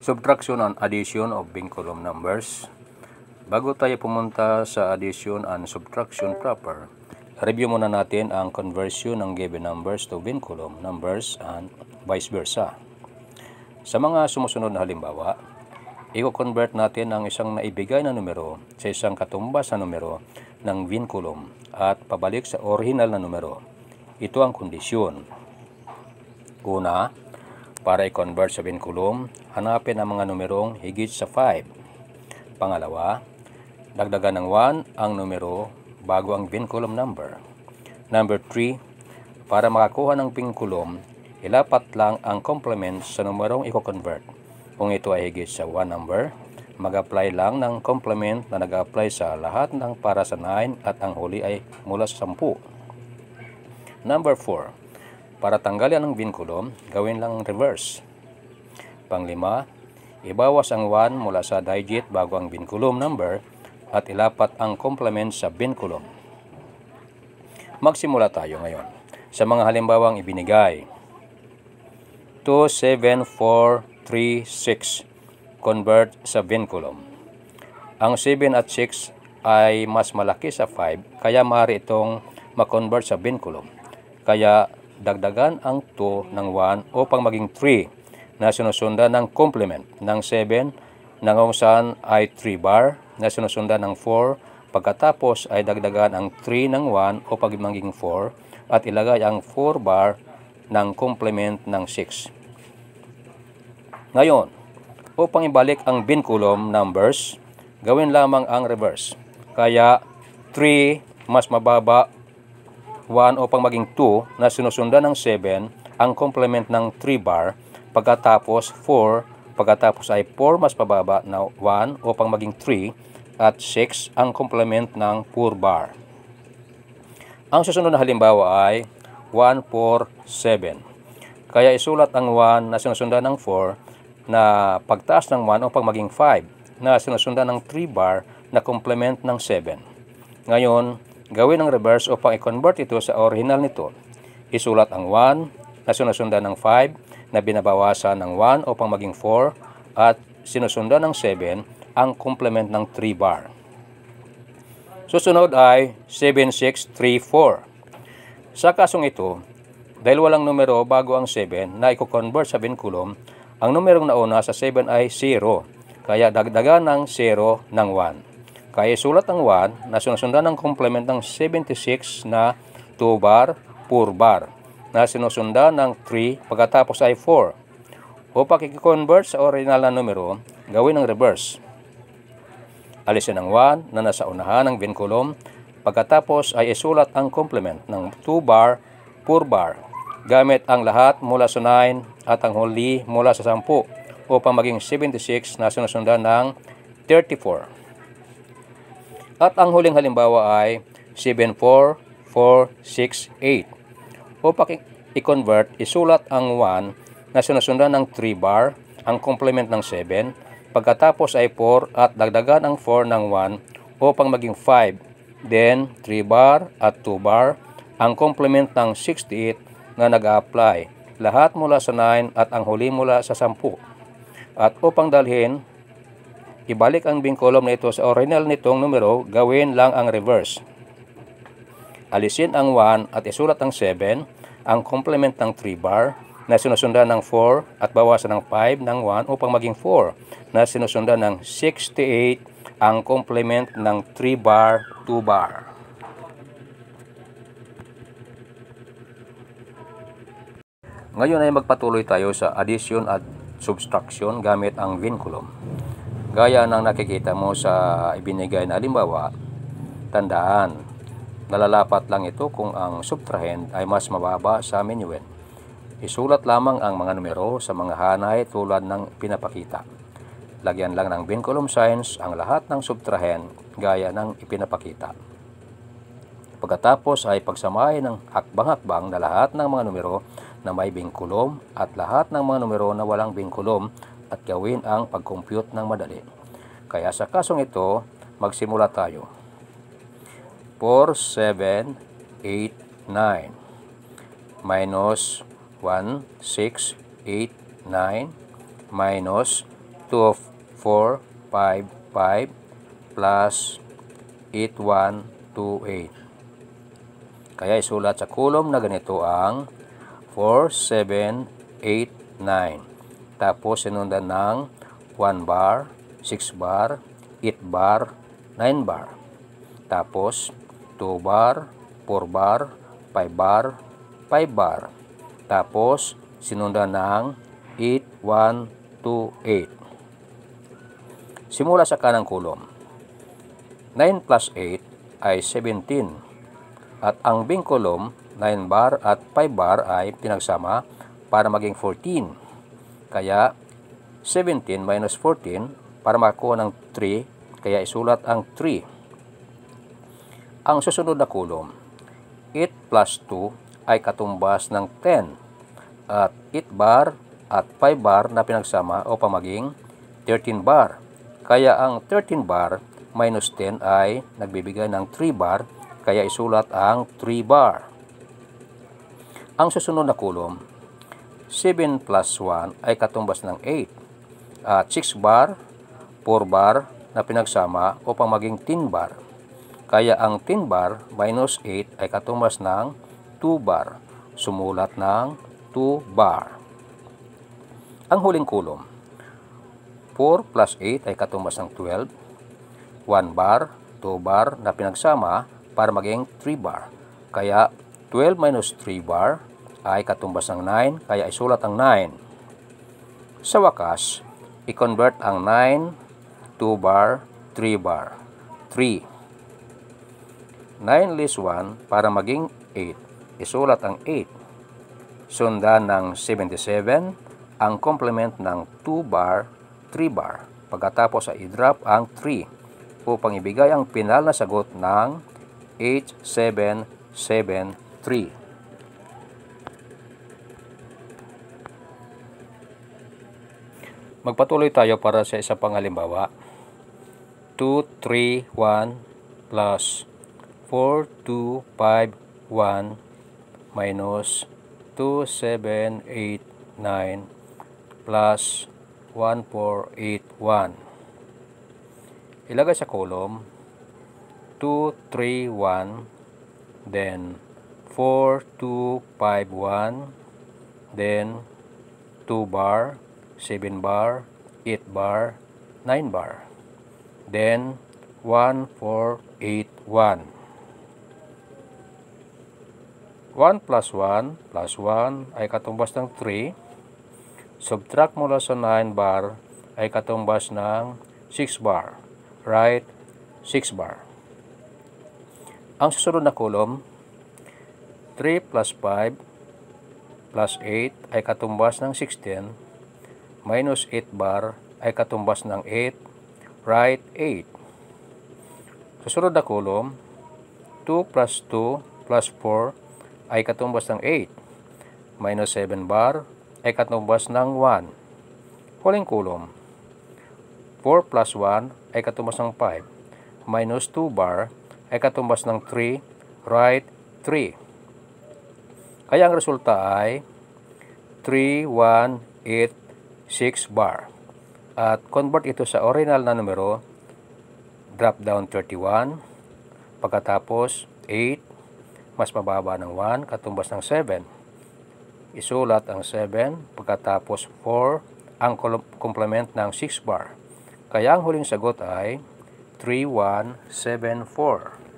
Subtraction and addition of being numbers. Bago tayo pumunta sa addition and subtraction proper, review muna natin ang conversion ng given numbers to bin numbers and vice versa. Sa mga sumusunod na halimbawa, i-convert natin ang isang naibigay na numero sa isang katumbas na numero ng bin at pabalik sa original na numero. Ito ang kondisyon. Una, para i-convert sa bin column, hanapin ang mga numerong higit sa 5. Pangalawa, dagdagan ng 1 ang numero bago ang bin column number. Number 3, para makakuha ng bin column, ilapat lang ang complement sa numerong i-convert. Kung ito ay higit sa 1 number, mag-apply lang ng complement na nag-apply sa lahat ng para sa 9 at ang huli ay mula sa 10. Number 4. Para tanggalin ang binkulum, gawin lang reverse. Panglima, ibawas ang 1 mula sa digit bago ang binkulum number at ilapat ang complement sa binkulum. Magsimula tayo ngayon sa mga halimbawang ibinigay. 27436 convert sa vinculum. Ang 7 at 6 ay mas malaki sa 5 kaya maaari itong ma-convert sa vinculum. Kaya dagdagan ang 2 ng 1 upang maging 3 na sinusundan ng complement ng 7 na kung saan ay 3 bar na sinusundan ng 4 pagkatapos ay dagdagan ang 3 ng 1 upang maging 4 at ilagay ang 4 bar ng complement ng 6. Ngayon, upang ibalik ang bin numbers, gawin lamang ang reverse. Kaya 3 mas mababa 1 upang maging 2 na sinusundan ng 7 ang complement ng 3 bar, pagkatapos 4, pagkatapos ay 4 mas pababa na 1 upang maging 3 at 6 ang complement ng 4 bar. Ang susunod na halimbawa ay 1, 4, 7. Kaya isulat ang 1 na sinusundan ng 4 na pagtaas ng 1 upang maging 5 na sinusundan ng 3 bar na complement ng 7. Ngayon, Gawin ang reverse upang i-convert ito sa original nito. Isulat ang 1 na sinusundan ng 5 na binabawasan ng 1 upang maging 4 at sinusundan ng 7 ang complement ng 3 bar. Susunod ay 7634. Sa kasong ito, dahil walang numero bago ang 7 na i-convert sa binkulom, ang numerong nauna sa 7 ay 0, kaya dagdagan ng 0 ng 1. Kaya sulat ang 1 na sinusundan ng complement ng 76 na 2 bar, 4 bar na sinusundan ng 3 pagkatapos ay 4. Upang i-convert sa original na numero, gawin ang reverse. Alisin ang 1 na nasa unahan ng bin column, pagkatapos ay isulat ang complement ng 2 bar, 4 bar gamit ang lahat mula sa 9 at ang huli mula sa 10 upang maging 76 na sinusundan ng 34. At ang huling halimbawa ay 74468. Upang i-convert, isulat ang 1 na sinusundan ng 3 bar, ang complement ng 7, pagkatapos ay 4 at dagdagan ang 4 ng 1 upang maging 5, then 3 bar at 2 bar, ang complement ng 68 na nag-apply. Lahat mula sa 9 at ang huli mula sa 10. At upang dalhin ibalik ang bingkolom na ito sa ordinal nitong numero, gawin lang ang reverse. Alisin ang 1 at isulat ang 7, ang complement ng 3 bar na sinusundan ng 4 at bawasan ng 5 ng 1 upang maging 4 na sinusundan ng 68 ang complement ng 3 bar, 2 bar. Ngayon ay magpatuloy tayo sa addition at subtraction gamit ang vinculum. Gaya ng nakikita mo sa ibinigay na halimbawa, tandaan, nalalapat lang ito kung ang subtrahend ay mas mababa sa minuend. Isulat lamang ang mga numero sa mga hanay tulad ng pinapakita. Lagyan lang ng bin signs ang lahat ng subtrahend gaya ng ipinapakita. Pagkatapos ay pagsamahin ng hakbang-hakbang na lahat ng mga numero na may bingkulom at lahat ng mga numero na walang bingkulom at gawin ang pag-compute ng madali. Kaya sa kasong ito, magsimula tayo. 4, 7, 8, 9 minus 1, 6, 8, 9 minus 2, 4, 5, 5 plus 8, 1, 2, 8. Kaya isulat sa kulong na ganito ang 4, 7, 8, 9. Tapos, sinundan ng 1 bar, 6 bar, 8 bar, 9 bar. Tapos, 2 bar, 4 bar, 5 bar, 5 bar. Tapos, sinundan ng 8, 1, 2, 8. Simula sa kanang kulong. 9 plus 8 ay 17. At ang bingkolom, 9 bar at 5 bar ay pinagsama para maging 14. Kaya 17 minus 14 para makakuha ng 3. Kaya isulat ang 3. Ang susunod na kulong, 8 plus 2 ay katumbas ng 10 at 8 bar at 5 bar na pinagsama o pamaging 13 bar. Kaya ang 13 bar minus 10 ay nagbibigay ng 3 bar kaya isulat ang 3 bar. Ang susunod na kulong, 7 plus 1 ay katumbas ng 8 at 6 bar, 4 bar na pinagsama upang maging 10 bar. Kaya ang 10 bar minus 8 ay katumbas ng 2 bar. Sumulat ng 2 bar. Ang huling kulong, 4 plus 8 ay katumbas ng 12, 1 bar, 2 bar na pinagsama para maging 3 bar. Kaya 12 minus 3 bar ay katumbas ng 9, kaya isulat ang 9. Sa wakas, i-convert ang 9, 2 bar, 3 bar, 3. 9 less 1 para maging 8. Isulat ang 8. Sundan ng 77 ang complement ng 2 bar, 3 bar. Pagkatapos ay i-drop ang 3 upang ibigay ang pinal na sagot ng 8773. Magpatuloy tayo para sa isang pang halimbawa. 2, 3, 1 plus 4, 2, 5, 1 minus 2, 7, 8, 9 plus 1, 4, 8, 1. Ilagay sa column 2, 3, 1 then 4, 2, 5, 1 then 2 bar 7 bar, 8 bar, 9 bar. Then 1 4 8 1. 1 plus 1 plus 1 ay katumbas ng 3. Subtract mula sa 9 bar ay katumbas ng 6 bar. Right, 6 bar. Ang susunod na kolom, 3 plus 5 plus 8 ay katumbas ng 16 minus 8 bar ay katumbas ng 8, right 8. Susunod na kolom, 2 plus 2 plus 4 ay katumbas ng 8, minus 7 bar ay katumbas ng 1. Huling kolom, 4 plus 1 ay katumbas ng 5, minus 2 bar ay katumbas ng 3, right 3. Kaya ang resulta ay 3, 1, 8, 6 bar. At convert ito sa original na numero, drop down 31, pagkatapos 8, mas mababa ng 1, katumbas ng 7. Isulat ang 7, pagkatapos 4, ang complement ng 6 bar. Kaya ang huling sagot ay 3174.